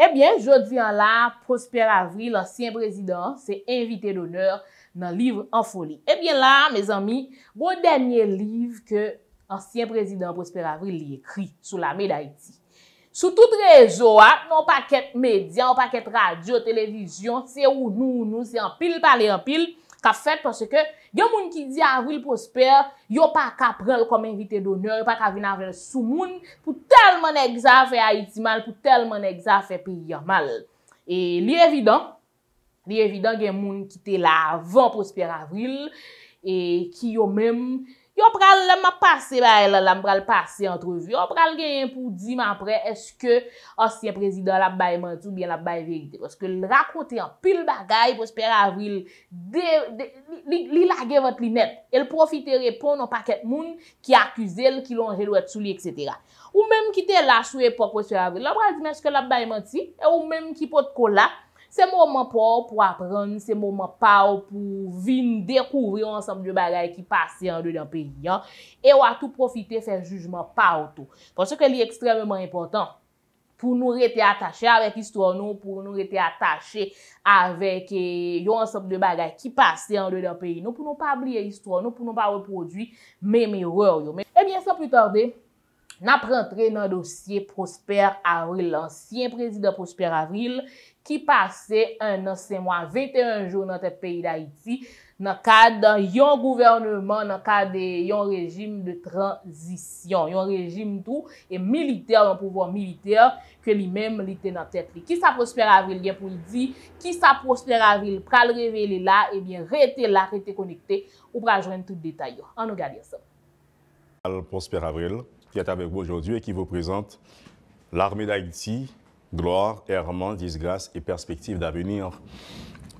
Ebyen, jodi an la, Prospère Avril, ansyen prezident, se invite d'honneur nan liv an folie. Ebyen la, mez ami, bon danyen liv ke ansyen prezident Prospère Avril li ekri sou la mi d'Haïti. Sou tout rezo ak, nou an paket media, an non paket radio, televizyon, se ou nou ou nou, se an pil pale an pil, Ska fèt poske gen moun ki di Avril Prosper yo pa ka prel kom invite doner, yo pa ka vin avrel sou moun pou telman egza fè Haiti mal, pou telman egza fè pays yon mal. E li evidant, li evidant gen moun ki te la avan Prosper Avril e ki yo menm, yo pral lem ap pase baye la, la m pral pase antrovi, yo pral genyen pou di man pre, eske asye prezidant la baye manti ou bien la baye veyite, woske l rakote an pil bagay pou spere avril, li lage vat li net, el profite repon an paket moun ki akuse l, ki lonje lou et sou li, etc. Ou mem ki te lache ou epok pou spere avril, la m pral di men eske la baye manti, ou mem ki pot kola, Se mouman pa ou pou apren, se mouman pa ou pou vin dekouvri yon ansanm de bagay ki pase yon de dan peyi. E ou a tou profite fèl jujman pa ou tou. Pwosè ke li ekstremèman impotant pou nou rete atache avèk histouan nou, pou nou rete atache avèk e, yon ansanm de bagay ki pase yon de dan peyi nou, pou nou pa blie histouan nou, pou nou pa reproduy mèm eror yo. Ebyen, e sa pli tardè, nan prantre nan dosye Prosper Avril, ansyen prezident Prosper Avril, ki pase an nan sen mwa 21 joun nan te peyi da iti nan ka dan yon gouvernman nan ka den yon rejim de transisyon yon rejim tou e militer, yon pouvo militer ke li menm li te nan tetri ki sa prospere avril gen pou li di ki sa prospere avril pral revele la e bien rete la, rete konekte ou pral jwen tout detay yo an nou gade yon se pral prospere avril ki atavek vou ajon di e ki vou prezante l'armé da iti gloire, errement, disgrâce et perspective d'avenir.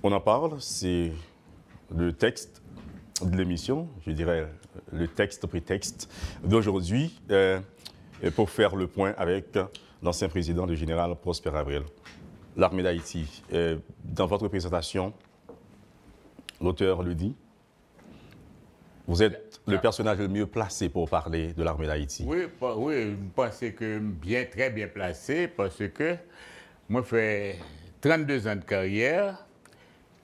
On en parle, c'est le texte de l'émission, je dirais le texte prétexte d'aujourd'hui, euh, pour faire le point avec l'ancien président du général Prosper Avril. L'armée d'Haïti, euh, dans votre présentation, l'auteur le dit, vous êtes le personnage le mieux placé pour parler de l'armée d'Haïti. Oui, je pense que bien, très bien placé parce que moi, fait 32 ans de carrière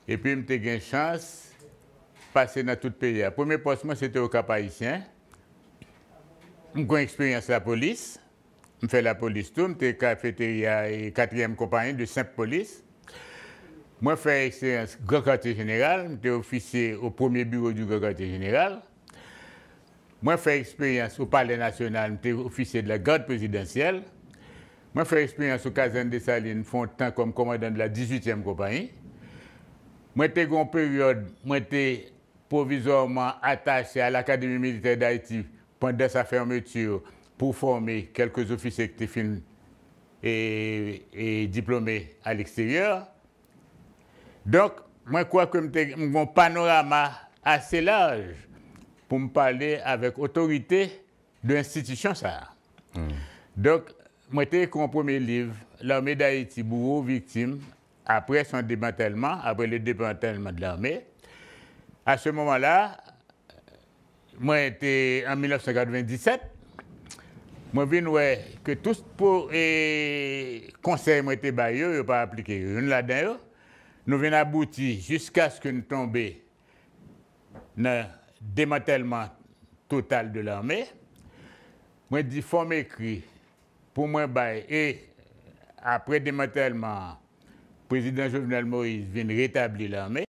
et puis j'ai eu une chance de passer dans tout le pays. Le premier poste, moi, c'était au Cap Haïtien. J'ai une expérience la police. Je fais la police tout. J'étais cafétéria et quatrième compagnie de Sainte Police. Moi, fait expérience grand quartier général, j'étais officier au premier bureau du grand quartier général. Moi, fait expérience au palais national, j'étais officier de la garde présidentielle. Moi, fait expérience au caserne des Salines, font temps comme commandant de la 18e compagnie. Moi, j'étais en période, j'étais provisoirement attaché à l'Académie militaire d'Haïti pendant sa fermeture pour former quelques officiers qui étaient et, et diplômés à l'extérieur. Donc, moi, je crois que j'ai un panorama assez large pour me parler avec autorité de l'institution. Mm. Donc, moi, j'ai mon premier livre, L'armée d'Haïti, bourreau, victime, après son démantèlement, après le démantèlement de l'armée. À ce moment-là, moi, en 1997. Moi, que tous les conseils que étaient pas appliqué. Une là nous venons aboutir jusqu'à ce que nous tombions dans le démantèlement total de l'armée. Moi, dit, faut m'écrire pour moi, bah, et après démantèlement, le président Jovenel Moïse vient rétablir l'armée.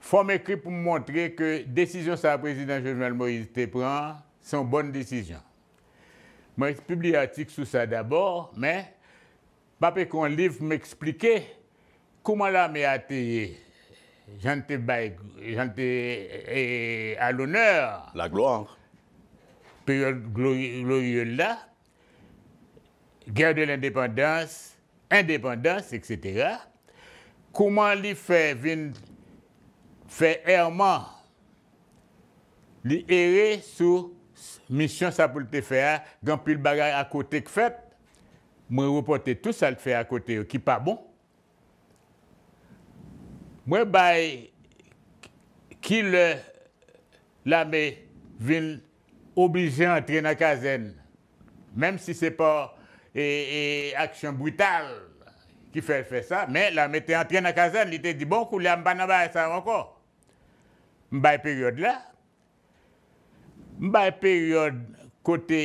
faut m'écrire pour montrer que décision que le président Jovenel Moïse prend sont bonnes décisions. Moi, je publie un article sur ça d'abord, mais pas qu'on livre m'expliquer kouman la me ateye jante baye, jante e alouneur? La gloan. Periode glorielle la, guerre de l'indépendance, indépendance, etc. Kouman li fè vin fè erman, li ere sou misyon sa pou lte fè a, gen pi l bagay akote k fèp, mou repote tout sa l fè akote yo ki pa bon, Mwen bay ki l lame vin oblije antre na kazen, menm si se pa e, e aksyon brital ki fèl fè sa, men lame te antre na kazen, li te di bon kou li a mbanabay sa anko. Mbay peryode la. Mbay peryode kote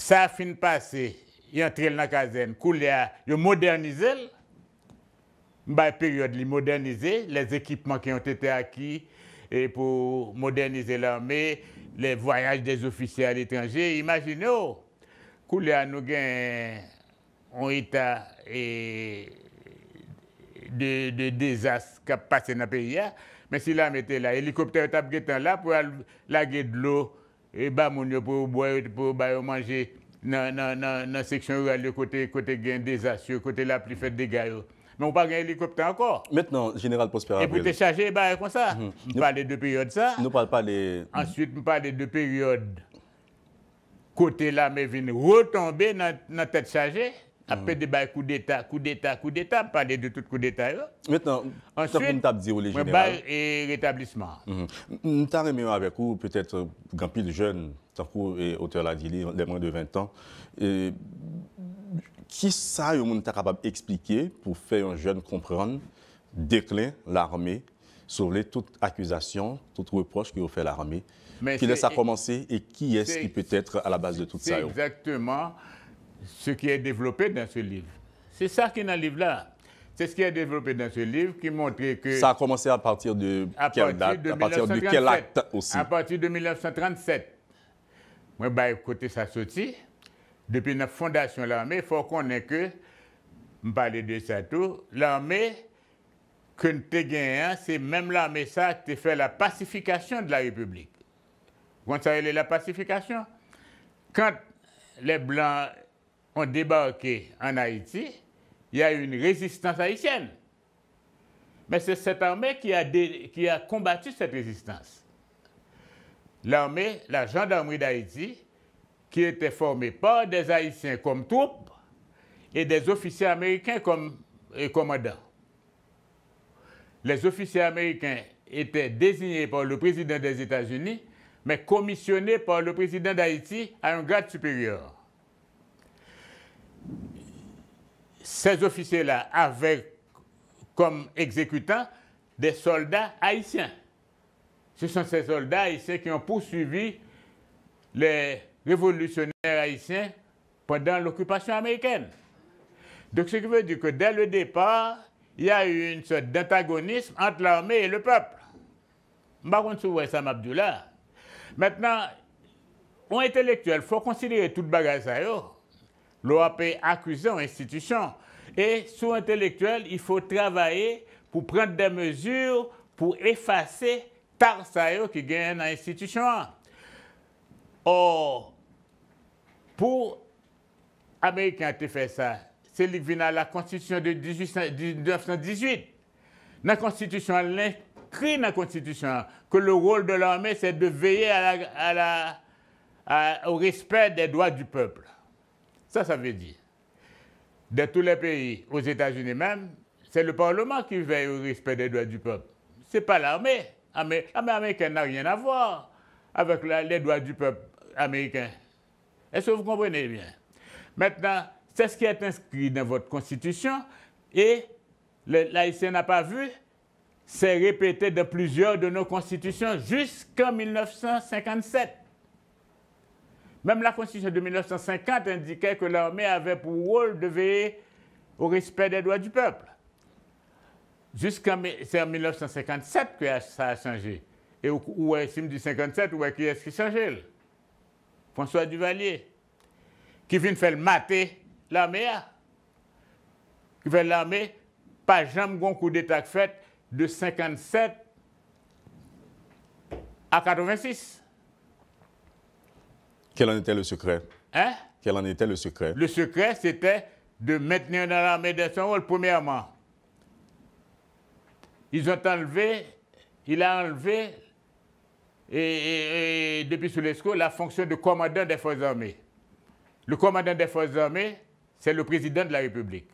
sa fin pase yantre l na kazen, kou li a yon modernize l, Mba peryode li modernize, les ekipman ki yon tete aki, e pou modernize lanme, le voyaj des ofisye al etranje. Imagine yo, oh, kou le an nou gen yon ita e de desas kap pase nan perya, men sila mette la. Helikopter tap getan la pou lage dlo, e ba moun yo pou ou boyo, pou ou bayo manje nan seksyon ou al yo kote gen desas yo, kote la plifet de gayo. mais on pas un hélicoptère encore. Maintenant, Général Prosper Et pour décharger, bah, comme ça. Hum. nous, parle de deux périodes, ça. Nous parlons pas les... Ensuite, nous parlons de deux périodes. Côté là, mais vient retomber dans la tête chargée. Après hum. des bails coup d'État, coup d'État, coup d'État, parler de tout coup d'État. Maintenant, ensuite, on dit les général. Bah, et rétablissement. Hum. Nous avons avec vous, peut-être, grand pile de jeunes, tant et auteur l'a dit, les moins de 20 ans. Et, qui ça, est capable d'expliquer pour faire un jeune comprendre déclin l'armée, sauver toute accusation, toute reproche que vous fait l'armée, qui laisse à commencer et qui est-ce qui peut être à la base de tout ça C'est exactement ce qui est développé dans ce livre. C'est ça qui est dans le livre-là. C'est ce qui est développé dans ce livre qui montrait que... Ça a commencé à partir de à quelle partir date, de à partir de quel acte aussi À partir de 1937. Moi, bah, côté ça sortit depuis la fondation de l'armée, il faut qu'on ait que, je parle de ça tout, l'armée que nous hein, c'est même l'armée ça qui fait la pacification de la République. Vous savez la pacification Quand les Blancs ont débarqué en Haïti, il y a eu une résistance haïtienne. Mais c'est cette armée qui a, qui a combattu cette résistance. L'armée, la gendarmerie d'Haïti, qui étaient formés par des Haïtiens comme troupes et des officiers américains comme commandants. Les officiers américains étaient désignés par le président des États-Unis, mais commissionnés par le président d'Haïti à un grade supérieur. Ces officiers-là avaient comme exécutants des soldats haïtiens. Ce sont ces soldats haïtiens qui ont poursuivi les révolutionnaire haïtien pendant l'occupation américaine. Donc ce qui veut dire que dès le départ, il y a eu une sorte d'antagonisme entre l'armée et le peuple. vous Maintenant, on intellectuel, il faut considérer le bagage ça. L'OAP accusé en institution. Et sous intellectuel, il faut travailler pour prendre des mesures pour effacer Tarsayo qui gagne dans institution. Or, pour Américains tu fait ça, c'est à la Constitution de 1918. La Constitution, elle dans la Constitution que le rôle de l'armée, c'est de veiller au respect des droits du peuple. Ça, ça veut dire. De tous les pays, aux États-Unis même, c'est le Parlement qui veille au respect des droits du peuple. Ce n'est pas l'armée. L'armée américaine n'a rien à voir avec les droits du peuple américain. Est-ce que vous comprenez bien Maintenant, c'est ce qui est inscrit dans votre constitution et l'Haïtien n'a pas vu, c'est répété dans plusieurs de nos constitutions jusqu'en 1957. Même la constitution de 1950 indiquait que l'armée avait pour rôle de veiller au respect des droits du peuple. Jusqu'en c'est en 1957 que ça a changé. Et où est-ce 57, ou est-ce qui a changé? François Duvalier, qui vient faire mater l'armée, hein. qui fait l'armée, pas jamais un coup d'État fait de 57 à 86. Quel en était le secret Hein Quel en était le secret Le secret, c'était de maintenir dans l'armée de son premièrement. Ils ont enlevé, il a enlevé et, depuis sous depuis la fonction de commandant des forces armées. Le commandant des forces armées, c'est le président de la République.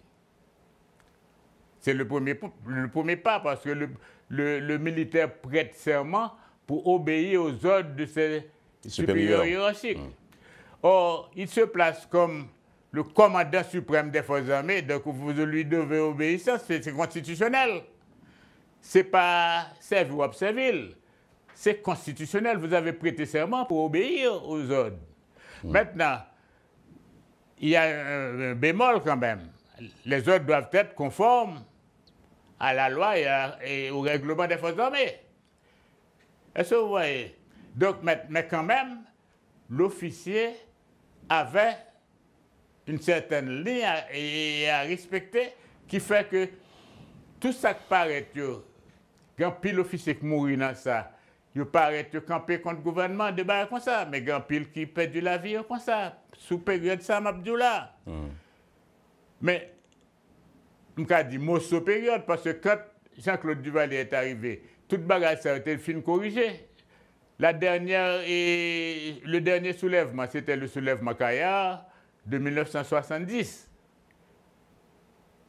C'est le premier, le premier pas parce que le, militaire prête serment pour obéir aux ordres de ses supérieurs, hiérarchiques. Hum. Or, il se place comme le commandant suprême des forces armées, donc vous lui devez obéir. Ça, c'est constitutionnel. C'est pas servir ou observer c'est constitutionnel. Vous avez prêté serment pour obéir aux ordres. Hmm. Maintenant, il y a un bémol quand même. Les ordres doivent être conformes à la loi et, au règlement des forces armées. Est-ce que vous voyez Donc, mais, quand même, l'officier avait une certaine ligne à, et à respecter qui fait que tout ça qui paraît, quand pile officier qui mourit dans ça, paraît paraissent camper contre le gouvernement, de comme ça. Mais grand pile qui du la vie comme ça. Sous période ça, Mabdoula. Hmm. Mais, je dis mot sous période, parce que quand Jean-Claude Duvalier est arrivé, toute bagarre ça a été film corrigé. La dernière et le dernier soulèvement, c'était le soulèvement Kayar de 1970.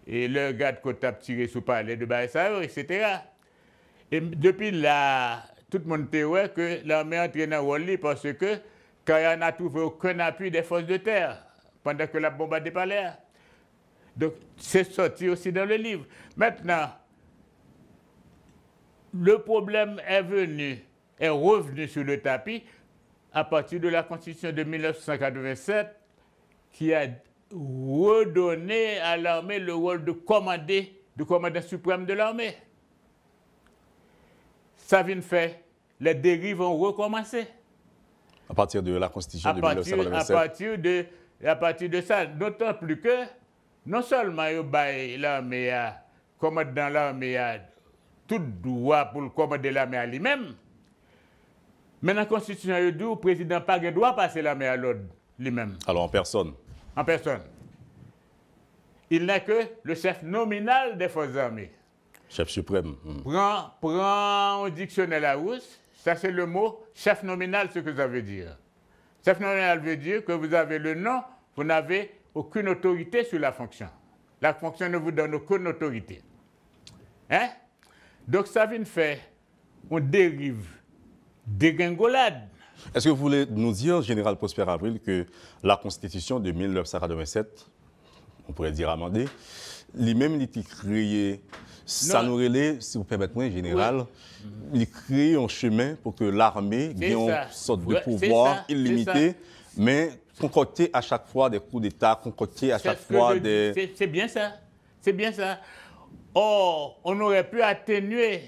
Et le gars qui a tiré sous palais de et etc. Et depuis là, tout le monde théorie que l'armée entraîne dans Wally parce que Kaya n'a trouvé aucun appui des forces de terre pendant que la bombe a dépalé. Donc, c'est sorti aussi dans le livre. Maintenant, le problème est venu, est revenu sur le tapis à partir de la Constitution de 1987 qui a redonné à l'armée le rôle de commander, du commandant suprême de l'armée ça vient faire, les dérives ont recommencé. À partir de la Constitution de partir, À partir de, à partir de ça, d'autant plus que, non seulement il y l'armée, commandant l'armée, tout droit pour le commander l'armée à lui-même, mais dans la Constitution, le président n'a doit droit passer l'armée à l'ordre lui-même. Alors en personne En personne. Il n'est que le chef nominal des forces armées. Chef suprême. Hmm. Prends, prends un dictionnaire rousse, ça c'est le mot chef nominal, ce que ça veut dire. Chef nominal veut dire que vous avez le nom, vous n'avez aucune autorité sur la fonction. La fonction ne vous donne aucune autorité. Hein? Donc ça vient de faire on dérive dégringolade. Est-ce que vous voulez nous dire, Général Prosper Avril, que la Constitution de 1987, on pourrait dire amendée, mêmes qui li ça nous si vous permettez-moi, général, ils crée un chemin pour que l'armée ait une sorte de pouvoir illimité, mais concocter à chaque fois des coups d'État, concocter à chaque fois des... C'est bien ça, c'est bien ça. Or, on aurait pu atténuer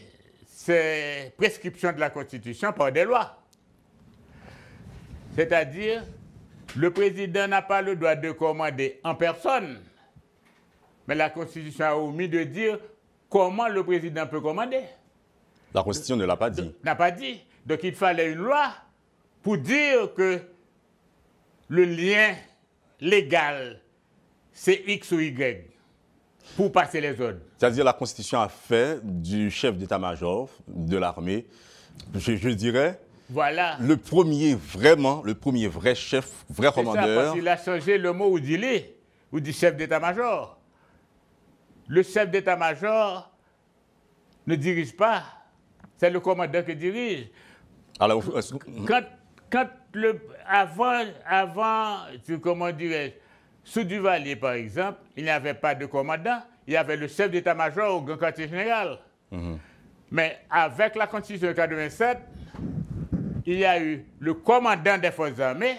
ces prescriptions de la Constitution par des lois. C'est-à-dire, le président n'a pas le droit de commander en personne mais la Constitution a omis de dire comment le président peut commander. La Constitution ne l'a pas dit. N'a pas dit. Donc il fallait une loi pour dire que le lien légal, c'est X ou Y pour passer les zones. C'est-à-dire la Constitution a fait du chef d'état-major de l'armée, je, dirais, voilà. le premier vraiment, le premier vrai chef, vrai commandeur. il a changé le mot dit-il, ou du chef d'état-major le chef d'état-major ne dirige pas, c'est le commandant qui dirige. quand, avant, avant, comment dirais-je, sous Duvalier, par exemple, il n'y avait pas de commandant, il y avait le chef d'état-major au grand quartier général. Mhm. Mais avec la Constitution de 87, il y a eu le commandant des forces armées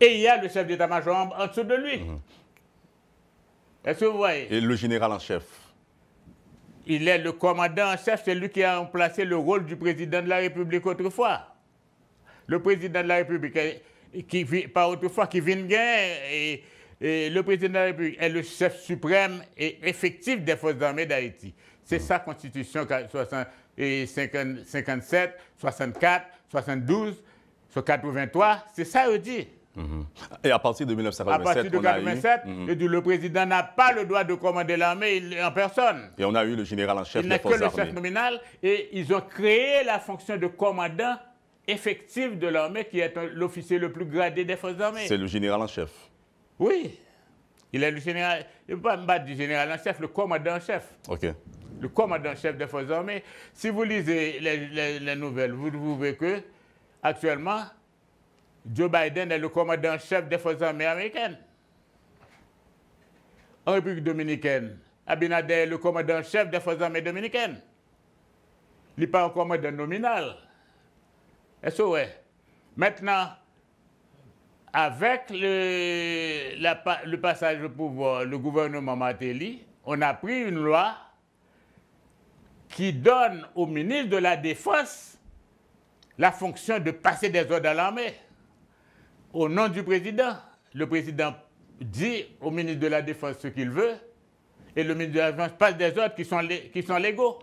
et il y a le chef d'état-major en, dessous de lui. Mhm. Et le général en chef Il est le commandant en chef, c'est lui qui a remplacé le rôle du président de la République autrefois. Le président de la République, eh, qui, pas autrefois, qui vient de et, le président de la République est le chef suprême et effectif des forces armées d'Haïti. C'est mm. sa constitution 57, 64, 72, 83, c'est ça, je dis. Mhm. Et à partir de 1987, À mhm. le président n'a pas le droit de commander l'armée en personne. Et on a eu le général en chef il des forces armées. Il n'a que le chef nominal et ils ont créé la fonction de commandant effectif de l'armée qui est l'officier le plus gradé des forces armées. C'est le général en chef. Oui. Il est le général, pas me du général en chef, le commandant en chef. OK. Le commandant en chef des forces armées. Si vous lisez les, nouvelles, vous trouvez que actuellement, Joe Biden est le commandant chef des forces armées américaines. En République dominicaine, Abinader est le commandant chef des forces armées dominicaines. Il n'est pas un commandant nominal. Est-ce oui. Maintenant, avec le, le passage au pouvoir, le gouvernement Matéli, on a pris une loi qui donne au ministre de la Défense la fonction de passer des ordres à l'armée au nom du président. Le président dit au ministre de la Défense ce qu'il veut et le ministre de la Défense passe des ordres qui sont, légaux.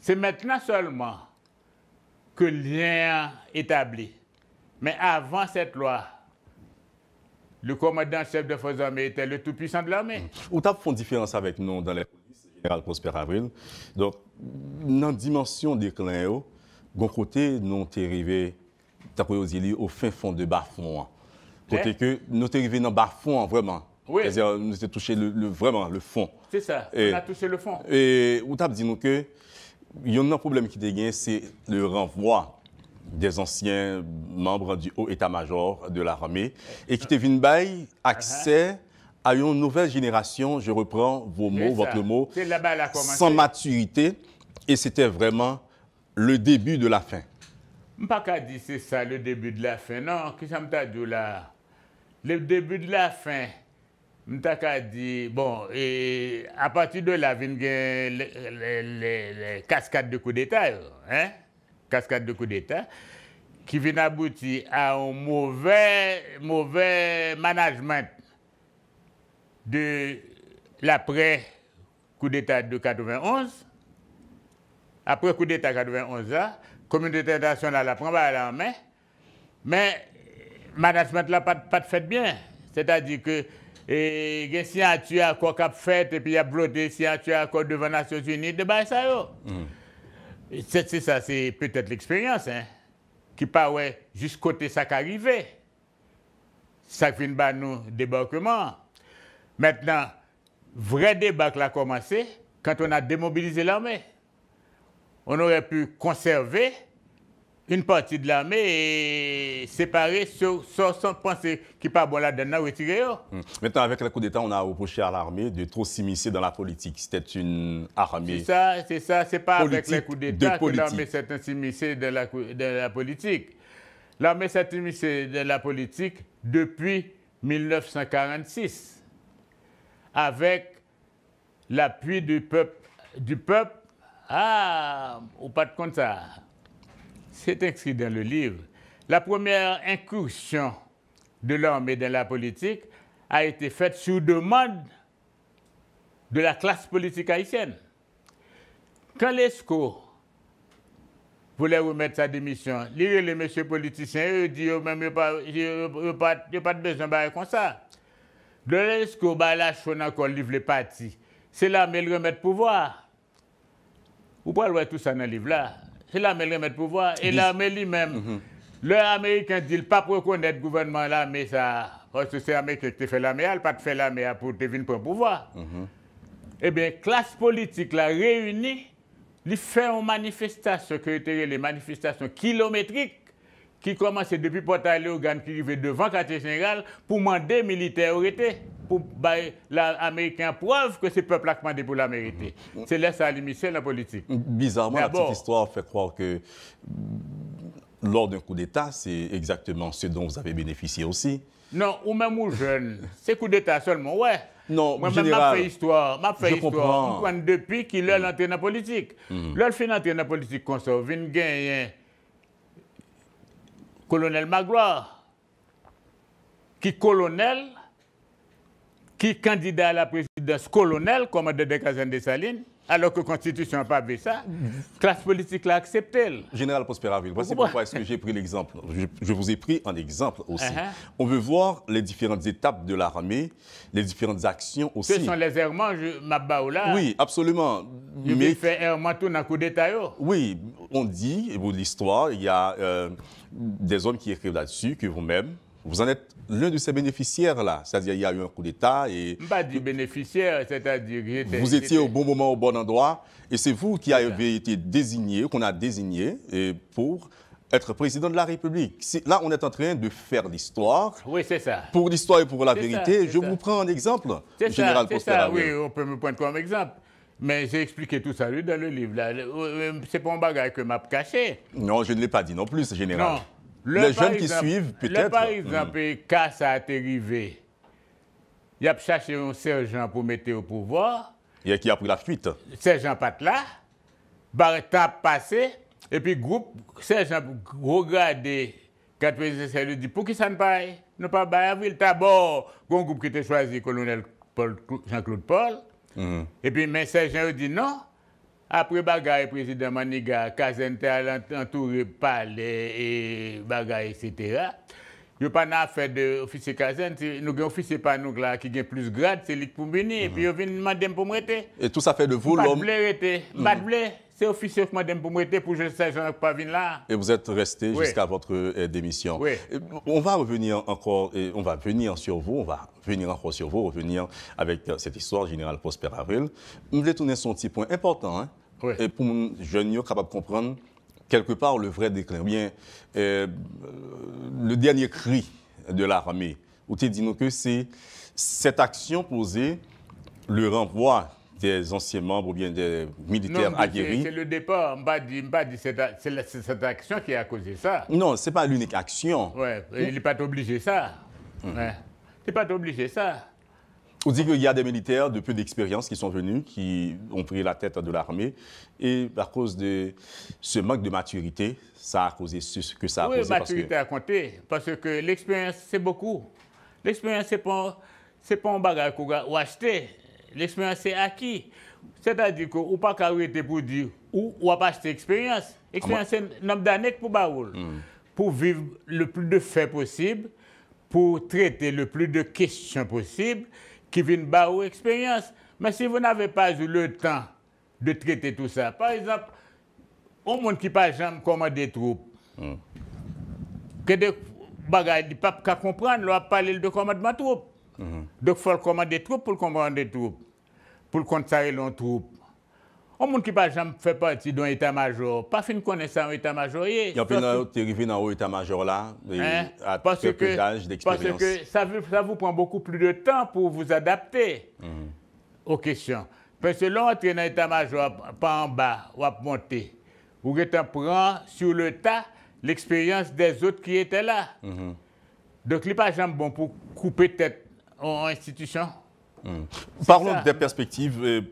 C'est maintenant seulement que lien établi. Mais avant cette loi, le commandant-chef de force Armée était le tout-puissant de l'armée. Ou t'as une différence avec nous dans les polices, général Prosper Avril. Donc, dans la dimension des clans, côté, nous sommes arrivés au fin fond de bas-fond. que nous sommes arrivés dans bas-fond, vraiment. C'est-à-dire, nous sommes touché le, vraiment le fond. C'est ça, on a touché le fond. Et vous avez dit nous que, il y a un problème qui dégaine c'est le renvoi des anciens membres du haut état-major de l'armée et qui te bail accès uh-huh. à une nouvelle génération, je reprends vos mots, votre mot, sans maturité et c'était vraiment le début de la fin pas qu'à c'est ça le début de la fin. Non, qu'est-ce que dit là Le début de la fin, je dit, bon, et à partir de là, il y a les, cascades de coups d'État, hein Cascades de coups d'État, qui viennent aboutir à un mauvais, mauvais management de l'après-coup d'État de 91. Après coup d'État 91, là, communauté internationale a pris la main, mais le euh, management n'a pas, fait bien. C'est-à-dire que si y a signature qu'on qu'a fait et puis il y a bloqué signature quoi devant les Nations Unies de ça mm. C'est ça, c'est peut-être l'expérience hein, qui paraît Juste côté ça qui arrivé. Ça qui vient nous débarquement. Maintenant, vrai débat a commencé quand on a démobilisé l'armée. On aurait pu conserver une partie de l'armée est séparée sur 60 n'y qui pas de là-dedans, retirée. Oh. Hmm. Maintenant, avec le coup d'État, on a reproché à l'armée de trop s'immiscer dans la politique. C'était une armée. C'est ça, c'est ça. C'est pas avec le coup d'État que l'armée s'est immiscée dans la, politique. L'armée s'est immiscée dans la politique depuis 1946, avec l'appui du peuple, du peuple. Ah, pas de compte ça c'est inscrit dans le livre, la première incursion de et dans la politique a été faite sous demande de la classe politique haïtienne. Quand l'ESCO voulait remettre sa démission, les messieurs politiciens, eux disent même il n'y a pas de besoin de comme ça. De l'ESCO, bah, là, je encore livre le parti C'est là, mais le pouvoir. Vous pouvez voir tout ça dans le livre-là. C'est l'armée a remet le pouvoir, Et l'armée lui-même. Mm Le Américain dit pas reconnaître le gouvernement là, mais ça, parce que c'est l'Américain qui fait la mer, pas fait faire la pour deviner le pouvoir. Mm-hmm. Eh bien, classe politique là réunie, il fait une manifestation, que les manifestations kilométriques qui commençaient depuis Port-Alé, qui arrivait devant le quartier général, pour demander militaire arrêter pour l'Américain preuve que ce peuple a demandé pour la C'est là ça a limité la politique. Bizarrement, la petite histoire fait croire que mm, lors d'un coup d'État, c'est exactement ce dont vous avez bénéficié aussi. Non, ou même aux jeunes. c'est coup d'État seulement, ouais. Non, Moi, général, fait histoire. M'a fait je histoire. Comprends. depuis qu'il est entré dans la politique. Mm -hmm. Lorsqu'il est dans la politique, il ça gagner colonel Magloire, qui colonel, qui candidat à la présidence colonel, comme de Kazan de Saline, alors que la Constitution n'a pas vu ça, la classe politique l'a accepté. Général Prosperaville, voici pourquoi est-ce que j'ai pris l'exemple. Je, vous ai pris un exemple aussi. Uh-huh. On veut voir les différentes étapes de l'armée, les différentes actions aussi. Ce sont les errements, Mabbaoula. Oui, absolument. Il fait errement tout dans coup d'État. Oui, on dit, et l'histoire, il y a euh, des hommes qui écrivent là-dessus, que vous-même, vous en êtes l'un de ces bénéficiaires là, c'est-à-dire il y a eu un coup d'État et... Pas du bénéficiaire, c'est-à-dire... Vous étiez au bon moment, au bon endroit, et c'est vous qui avez été désigné, qu'on a désigné et pour être président de la République. Là, on est en train de faire l'histoire. Oui, c'est ça. Pour l'histoire et pour la vérité, je vous prends un exemple, général Postel. Oui, on peut me prendre comme exemple. Mais j'ai expliqué tout ça lui, dans le livre. Euh, euh, c'est pas un bagage que m'a caché. Non, je ne l'ai pas dit non plus, général les jeunes qui suivent, peut-être. Par exemple, hmm. quand ça a arrivé, il y a cherché un sergent pour mettre au pouvoir. Il y a qui a pris la fuite. Sergent pas là. tap passé. Et puis, groupe, sergent regardé. ça lui dit Pour qui ça ne paye Ne pas bail avril. D'abord, un groupe qui était choisi, colonel Jean-Claude Paul. Hmm. Et puis, mais sergent dit Non. Apre bagay, prezident Manigard, Kazen, Talant, Antour, Pal, e bagay, etc. Yo pa nan afe de ofisye Kazen, nou gen ofisye pa nou la ki gen plus grad, se lik pou mweni, mhm. epi yo vin mandem pou mwete. Et tout sa fe de vou l'om. Pat ble, rete, pat ble. Mhm. c'est officier madame pour pour je sais pas là. Et vous êtes resté jusqu'à votre euh, démission. Oui. On va revenir encore, on va venir sur vous, on va venir encore sur vous, revenir avec euh, cette histoire Général Prosper Avril. Je voulais tourner son petit point important, pour hein? que et pour les jeunes capables de comprendre quelque part le vrai déclin, bien euh, le dernier cri de l'armée, où tu dis que c'est cette action posée, le renvoi des anciens membres ou bien des militaires non, aguerris. C'est le départ, c'est cette action qui a causé ça. Non, ce n'est pas l'unique action. Ouais, il n'est pas obligé ça. Hmm. Il n'est pas obligé ça. On dit qu'il y a des militaires de peu d'expérience qui sont venus, qui ont pris la tête de l'armée. Et à cause de ce manque de maturité, ça a causé ce que ça a causé. Oui, maturité a compté. à compter. Parce que l'expérience, c'est beaucoup. L'expérience, c'est pas, pas un bagage qu'on va acheter l'expérience est acquis. C'est-à-dire qu'on ne peut pas arrêter pour dire ou on pas acheter expérience. L'expérience un ah, nombre d'années pour Baoul. Hmm. Pour vivre le plus de faits possible, pour traiter le plus de questions possibles, qui viennent Baoul expérience. Mais si vous n'avez pas eu le temps de traiter tout ça, par exemple, au monde qui pas jamais commandé des troupes, hmm. que des bagages, pas comprendre, pas parler de commandement de troupes. Hmm. Donc, il faut commander des troupes pour commander des troupes pour le compte ça l'on troupe. Un monde qui pas jamais fait partie d'un état-major, pas fin connaissance un état-major. Il y a plein arrivé dans état major là, hein? à parce quelques Parce que ça, ça, vous prend beaucoup plus de temps pour vous adapter mhm. aux questions. Parce que l'entrée dans l'état-major, pas en bas, ou à monter, vous prend sur le tas l'expérience des autres qui étaient là. -hmm. Donc, il a pas jamais bon pour couper tête en institution. Parlons des perspectives euh,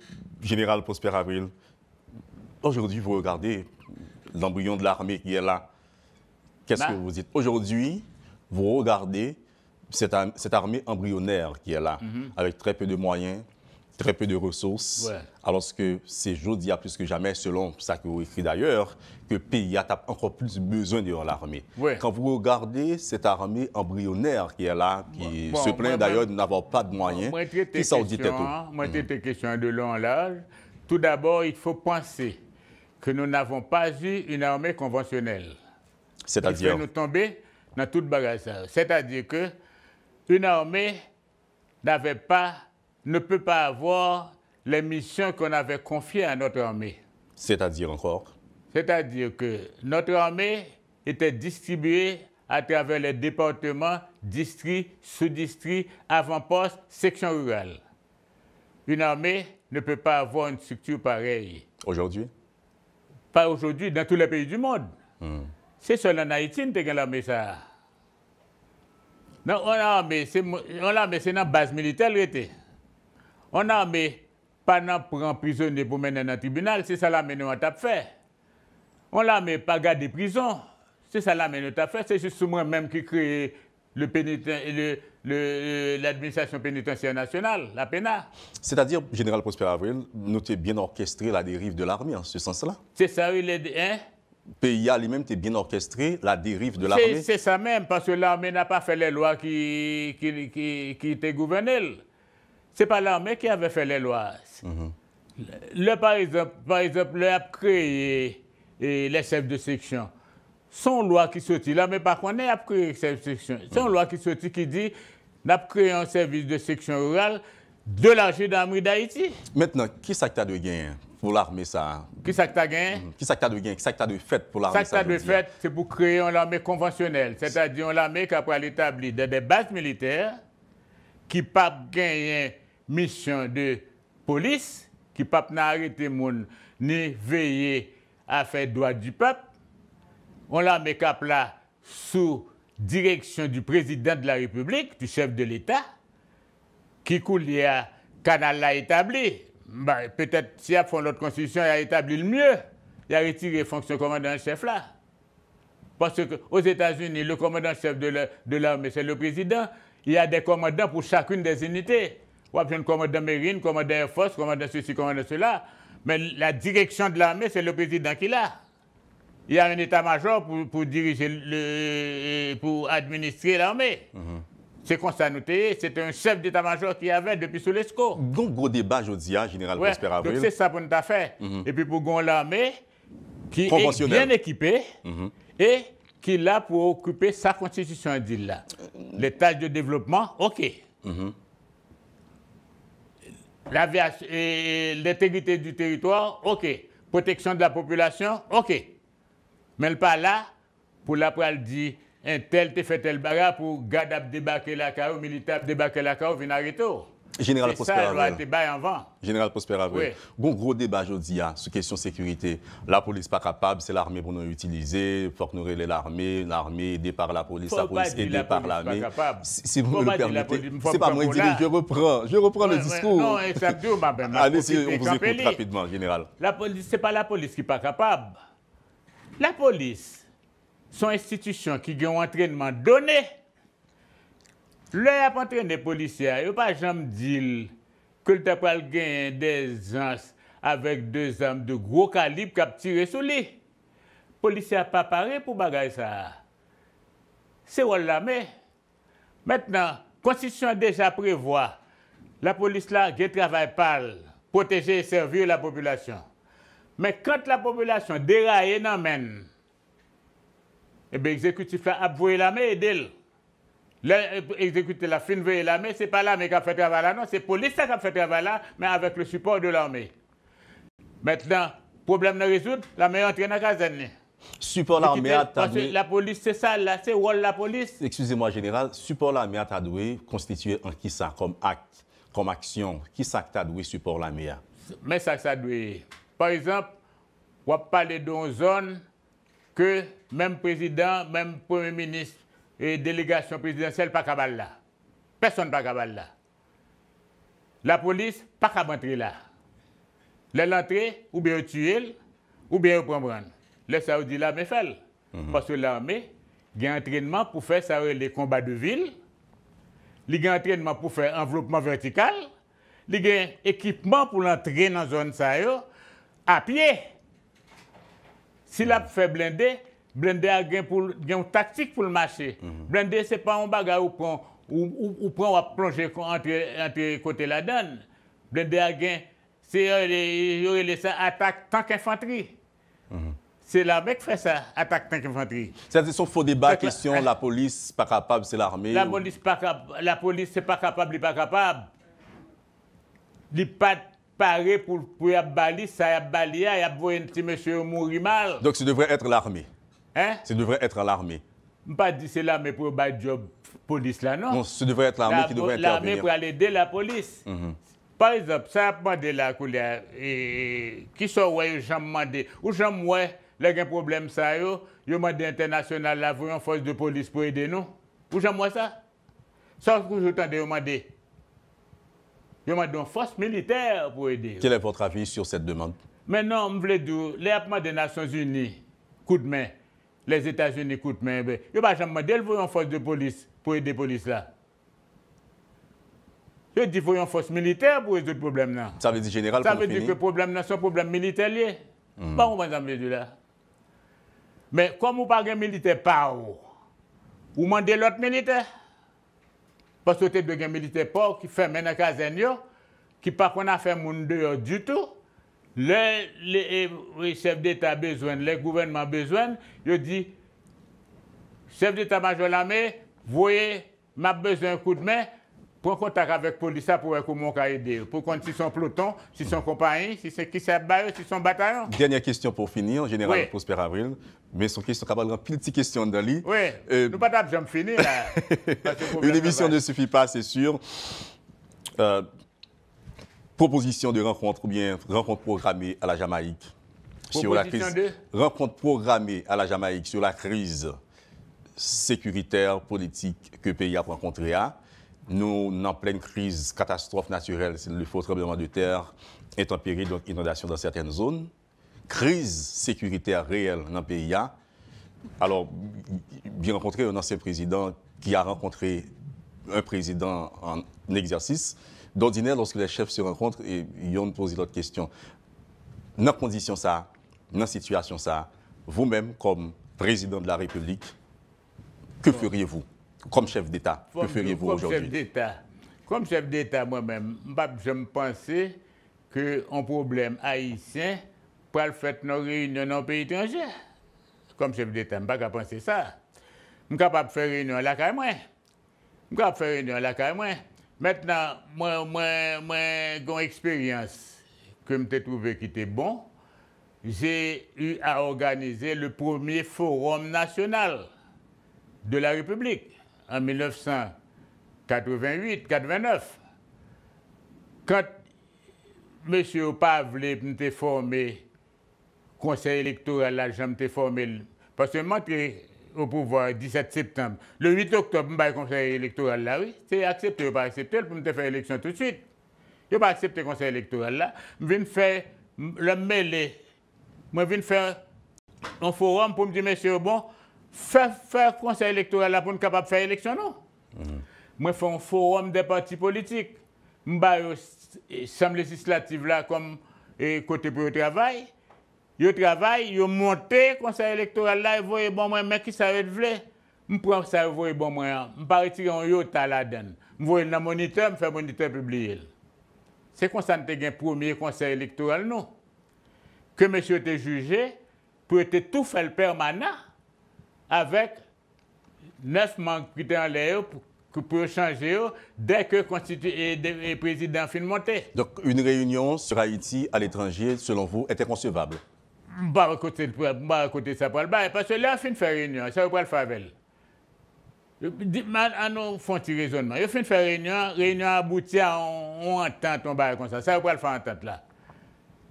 Général Prosper Avril. Aujourd'hui, vous regardez l'embryon de l'armée qui est là. Qu'est-ce bah. que vous dites Aujourd'hui, vous regardez cette, armée embryonnaire qui est là, mhm. avec très peu de moyens, très peu de ressources, alors que c'est aujourd'hui plus que jamais, selon ça que vous écrit d'ailleurs, que le pays a encore plus besoin de l'armée. Quand vous regardez cette armée embryonnaire qui est là, qui se plaint d'ailleurs de n'avoir pas de moyens, qui s'en dit tout. Moi, des mhm. question de long en large. Tout d'abord, il faut penser que nous n'avons pas eu une armée conventionnelle. C'est-à-dire nous tomber dans toute C'est-à-dire que une armée n'avait pas ne peut pas avoir les missions qu'on avait confiées à notre armée. C'est-à-dire encore C'est-à-dire que notre armée était distribuée à travers les départements, districts, sous-districts, avant-postes, sections rurales. Une armée ne peut pas avoir une structure pareille. Aujourd'hui Pas aujourd'hui, dans tous les pays du monde. Hmm. C'est seulement en Haïti que l'armée ça. Non, on l'armée, c'est dans la base militaire, on n'a pas nan prend prisonnier pour mener dans le tribunal, c'est ça la mené on fait. On l'a mis pas garder prison, c'est ça la mené on fait, c'est justement moi-même qui crée euh, l'administration pénitentiaire nationale, la PENA. C'est-à-dire, Général Prosper Avril, nous t'es bien orchestré la dérive de l'armée en ce sens-là C'est ça, oui, les, hein PIA lui-même t'es bien orchestré la dérive de l'armée C'est ça même, parce que l'armée n'a pas fait les lois qui, qui, qui, qui étaient gouvernées n'est pas l'armée qui avait fait les lois. Mhm. Le, par exemple, par le a créé les chefs de section. Son loi qui sortit, l'armée par contre, il a créé les chefs de section. Son mhm. loi qui sortit qui dit, n'a créé un service de section rurale de la gendarmerie d'Haïti. Maintenant, qui est-ce que tu as de gain pour l'armée ça Qui est-ce que tu gagné gain Qui est-ce que tu gagné Qui ça que tu fait pour l'armée ça que tu fait, c'est pour créer une armée conventionnelle, c'est-à-dire une armée qui a établie des bases militaires qui pas gagner mission de police qui pas n'a arrêté moun ni veiller à faire droit du peuple. On la met cap là sous direction du président de la République, du chef de l'État, qui coule à canal établi. Bah, peut-être si a font notre constitution, il a établi le mieux. Il a retiré fonction commandant-chef là. Parce qu'aux États-Unis, le commandant-chef de l'armée, c'est le président. Il y a des commandants pour chacune des unités de commandant marine, commandant Force, commandant ceci, commandant cela. Mais la direction de l'armée, c'est le président qui l'a. Il y a un état-major pour, diriger, pour administrer l'armée. Mhm. C'est comme ça c'est un chef d'état-major qui avait depuis sous l'ESCO. Donc, gros débat, je dis, hein, Général Prosper Avril. c'est ça pour nous faire. Mhm. Et puis, pour l'armée qui est bien équipée mhm. et qui l'a pour occuper sa constitution, dit là. Euh, Les tâches de développement, OK l'intégrité du territoire, ok. Protection de la population, ok. Mais le pas là, pour la pral dit, un tel te fait tel bagarre pour garder débarquer la le militaire débarquer la carrière, venir retour. Général Prosper Avril. Général Prosper Avril. Oui. gros débat aujourd'hui hein, sur question sécurité. La police pas capable, c'est l'armée pour nous utiliser. Faut que nous relais l'armée, l'armée aidée par la police, la police aidée par l'armée. Si vous me le permettez, c'est pas moi qui je reprends, je reprends le discours. Non, exactement, ma Allez, on vous écoute rapidement, Général. La police, c'est pas la police qui pas capable. La police, son institution qui a un entraînement donné. Lè ap entrenè policè a, yo pa jom dil, koul te pral genye de zans avèk de zanm de gro kalib kap tirè sou li. Polisè a pa pare pou bagay sa. Se wol la mè. Mètnen, konstisyon deja prevoi, la polis la genye travè pal, proteje e servir la populasyon. Mè kante la populasyon dera en amèn, ebe ekzekutifè ap vwe la mè edel. L'exécuter euh, la fin et l'armée, ce n'est pas l'armée qui a fait travail là, non, c'est la police qui a fait travail là, mais avec le support de l'armée. Maintenant, problème de résoudre, la meilleure entraîne à caserne. Support l'armée Parce que La police, c'est ça, là, c'est rôle la police. Excusez-moi, général, support l'armée à Tadoué constitué en qui ça comme acte, comme action Qui ça Tadoué support l'armée Mais ça, ça doit. Par exemple, on va parler d'une zone que même président, même premier ministre, e delegasyon prezidansyel pa kabal la. Person pa kabal la. La polis pa kabantri la. Le lantre, oube ou tuyele, oube oupombran. Le saoudi la me fel. Mhm. Paswe la me, gen entrenman pou fe sawele kombat de vil, li gen entrenman pou fe envelopman vertikal, li gen ekipman pou lantre nan zon sayo, apye. Si la pou fe blinde, Blender a une tactique pour le marché. Mhm. Blender, ce n'est pas un bagarre où on ou, prend ou plonge entre, entre côté la donne. Blender a euh, une attaque tank infanterie. Mhm. C'est l'armée qui fait ça, attaque tank infanterie. cest à son faux débat, question, la police n'est pas capable, c'est l'armée. La, police pas la police n'est pas capable, elle n'est pas capable. Elle n'est pas prête pour, pour y avoir ça y a balayé, y a un petit monsieur mourir mal. Donc, ce devrait être l'armée. Hein? Ce devrait être l'armée. Pas c'est l'armée pour le job police là, non? Non, ce devrait être l'armée qui devrait intervenir. L'armée pour aller aider la police. Mhm. Par exemple, ça a demandé la couleur. Et, qui sont ouais, j'en demandé. Ou j'en ouais, là, il y a un problème, ça, yo. Yo demandé international, la une force de police pour aider nous. Ou j'en moi ça? Ça, que je t'ai demandé. Yo demandé une force militaire pour aider. Quel est votre avis sur cette demande? Mais non, je voulais dire, les des Nations Unies, coup de main les États-Unis coûtent mais ben yo pas jamais demander une force de police pour aider police là. Je dis faut une force militaire pour résoudre le problème là. Ça veut dire général Ça veut dire que le problème là c'est un problème militaire lié. Mm. Pas comment ça là. Mais comme vous pas un militaire pas ou vous demandez l'autre militaire parce que vous avez un militaire pas qui fait dans caserne qui pas qu'on a fait monde du tout. Les, les, les eh, chefs d'État besoin, les gouvernements besoin, je dis, chef d'État-major de l'armée, voyez, m'a besoin d'un coup de main, prends contact avec la police pour voir comment aider. Pour qu'on si son peloton, si son compagnie, si c'est qui s'est si son bataillon. Dernière question pour finir, général Prosper Avril. Mais son question capable de petite question dans Oui, euh, nous pas besoin de finir. Une émission ne suffit pas, c'est sûr. Euh, proposition de rencontre ou bien rencontre programmée à la Jamaïque sur la crise, rencontre programmée à la Jamaïque sur la crise sécuritaire, politique que le pays a rencontré. À. Hein. Nous, en pleine crise, catastrophe naturelle, le faux tremblement de terre, péril, donc inondation dans certaines zones, crise sécuritaire réelle dans le pays. Hein. Alors, bien rencontré un ancien président qui a rencontré un président en exercice, D'ordinaire, lorsque les chefs se rencontrent, et ils ont posé d'autres question. Dans la condition ça, dans la situation ça, vous-même, comme président de la République, que feriez-vous comme chef d'État Que feriez-vous aujourd'hui Comme chef d'État, moi-même, je me pensais qu'un problème haïtien pas le faire nos réunions dans le pays étranger. Comme chef d'État, je ne pas penser ça. Je suis capable de faire une réunion à la Caille. Je suis capable de faire une réunion à la Caille. Maintenant, moi, moi, expérience que je trouvé qui était bon, j'ai eu à organiser le premier forum national de la République en 1988-89. Quand M. Pavlé m'a formé, conseil électoral, j'ai j'ai formé, parce que au pouvoir le 17 septembre, le 8 octobre, je conseil électoral là, oui, c'est accepté ou pas accepté pour me faire élection tout de suite. Je n'ai pas accepté le conseil électoral là. Je viens faire le mêler. Je viens faire un forum pour me dire, monsieur, bon, faire, faire conseil électoral là pour être capable de faire élection, non. Mm-hmm. Moi, je un forum des partis politiques. Je vais l'Assemblée législative là comme côté pour le travail yo travail, yo le conseil électoral là, ils les bon moyens, mais qui ça le vle. Je prends ça, je bon moyens, Je ne pas retirer un yota là-dedans. Je vois un moniteur, je fais moniteur publié. C'est comme ça que nous avons premier conseil électoral, non? Que monsieur était jugé pour être tout fait permanent avec neuf membres qui étaient en l'air pour changer dès que le président finit monter. Donc, une réunion sur Haïti à l'étranger, selon vous, était concevable ça pour le bail parce que là fin fè réunion, sa quoi le favel. An nou font rezonman. Yo fin réunion réunion aboutit à an entente, on baye ça, ça ça le pral fè entente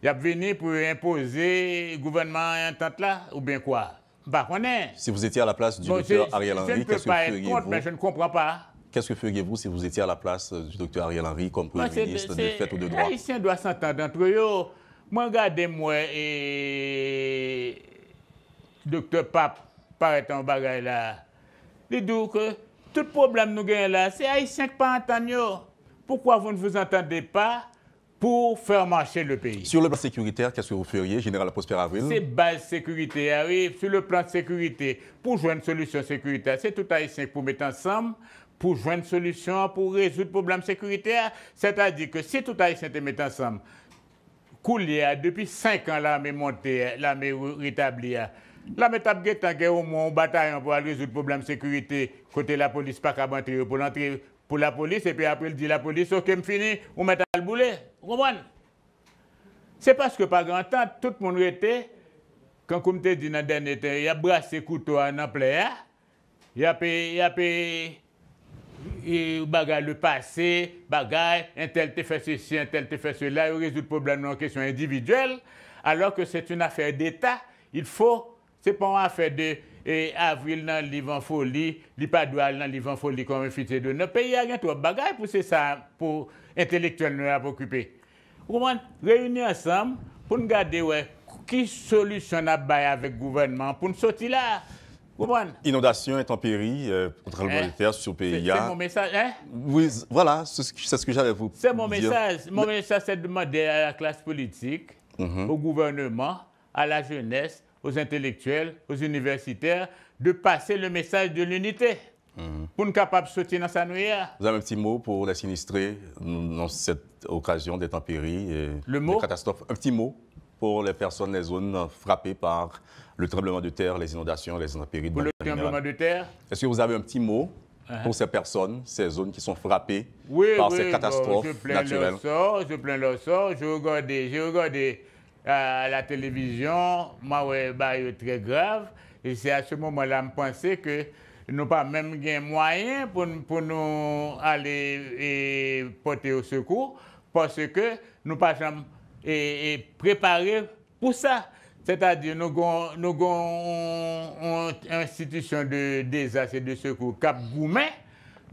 il venu venu pour imposer gouvernement entente là ou bien quoi on est Si vous étiez à la place du docteur Ariel Henry, qu'est-ce que vous feriez vous? Je ne comprends pas. Qu'est-ce que feriez-vous si vous étiez à la place du docteur Ariel Henry comme premier ministre de fait ou de droit? Les haïtiens doivent s'entendre entre eux. Moi, regardez, moi, et docteur Pape paraît en bagaille là. Il dit que tout problème nous gagne là, c'est Haïtien qui pas entendre. Pourquoi vous ne vous entendez pas pour faire marcher le pays Sur le plan sécuritaire, qu'est-ce que vous feriez, Général Prosper Avril C'est base sécuritaire, oui. Sur le plan de sécurité, pour joindre une solution sécuritaire, c'est tout Haïtien pour mettre ensemble pour joindre une solution pour résoudre le problème sécuritaire. C'est-à-dire que si tout Haïtien est met ensemble, Koulia, depuis cinq ans, l'armée montée, l'armée rétablie. L'armée tape guetan hein, au moins bataille hein, pour résoudre le problème de sécurité. Côté la police, pas qu'à pour l'entrée pour la police. Et puis après, il dit la police, ok, me fini, on met à le boulet. C'est parce que par grand temps, tout le monde était, quand comme te dit dans le dernier temps, il a brassé couteau en plein, il a payé Ou e bagay le pase, bagay, entel te fese si, entel te fese la, ou rezout problem nou an kesyon endividuel. Alor ke set un afer deta, il fo, se pon afer de avril nan li van foli, li padwal nan li van foli kon refite do. Ne peyi a gen tou bagay pou se sa pou entelektuel nou ap okipe. Ou man, reyouni ansam, pou nou gade we, ki solusyon ap bay avèk gouvernman, pou nou soti la... Inondation, intempérie, euh, contrôle hein? sur PIA. C'est mon message, hein? Oui, voilà, c'est ce que j'avais vous dire. C'est mon message. Mon message, c'est de demander à la classe politique, mhm. au gouvernement, à la jeunesse, aux intellectuels, aux universitaires, de passer le message de l'unité. Mhm. Pour nous capables de soutenir dans sa nuit. Vous avez un petit mot pour les sinistrés dans cette occasion d'intempéries et le mot? Un petit mot pour les personnes les zones frappées par le tremblement de terre, les inondations, les intempéries. Pour le tremblement de terre Est-ce que vous avez un petit mot uh-huh. pour ces personnes, ces zones qui sont frappées par ces catastrophes bon, je naturelles. Leur sort, je plains leur sort. Je regarde à euh, la télévision, moi, ouais, bah, très grave. Et c'est à ce moment-là, je pensais que nous pas même gain moyen pour, pour nous aller et porter au secours parce que nous pas E, e preparer pou sa. Se ta di nou gon institisyon de desas e de sekou kap goumen,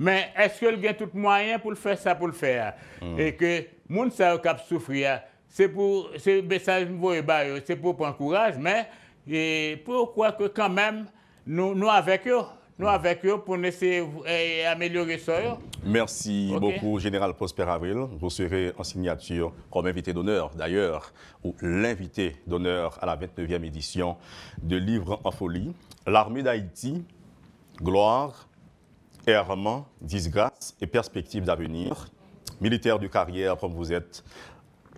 men eske l gen tout mwayen pou l fè sa pou l fè a. Hmm. E ke moun sa yo kap soufri a. Se pou, se besan mwoye bayo, se pou pankouraj, men, e pou kwa ke kamem nou avek yo. nous mm. avec eux pour essayer eh, améliorer ça. Merci beaucoup, Général Prosper Avril. Vous serez en signature comme invité d'honneur, d'ailleurs, ou l'invité d'honneur à la 29e édition de Livre en folie. L'armée d'Haïti, gloire, errement, disgrâce et perspectives d'avenir. Militaire de carrière, comme vous êtes,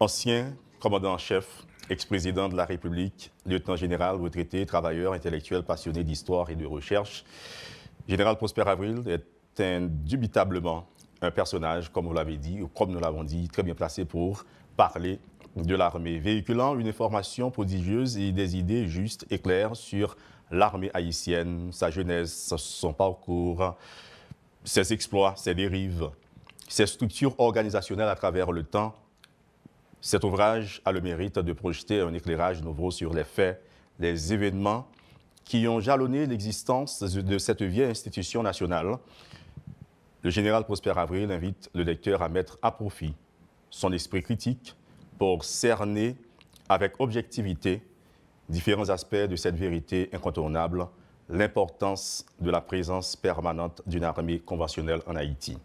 ancien commandant en chef ex-président de la République, lieutenant général, retraité, travailleur, intellectuel, passionné d'histoire et de recherche. Général Prosper Avril est indubitablement un personnage, comme vous l'avez dit, ou comme nous l'avons dit, très bien placé pour parler de l'armée, véhiculant une information prodigieuse et des idées justes et claires sur l'armée haïtienne, sa jeunesse, son parcours, ses exploits, ses dérives, ses structures organisationnelles à travers le temps, cet ouvrage a le mérite de projeter un éclairage nouveau sur les faits, les événements qui ont jalonné l'existence de cette vieille institution nationale. Le général Prosper Avril invite le lecteur à mettre à profit son esprit critique pour cerner avec objectivité différents aspects de cette vérité incontournable, l'importance de la présence permanente d'une armée conventionnelle en Haïti.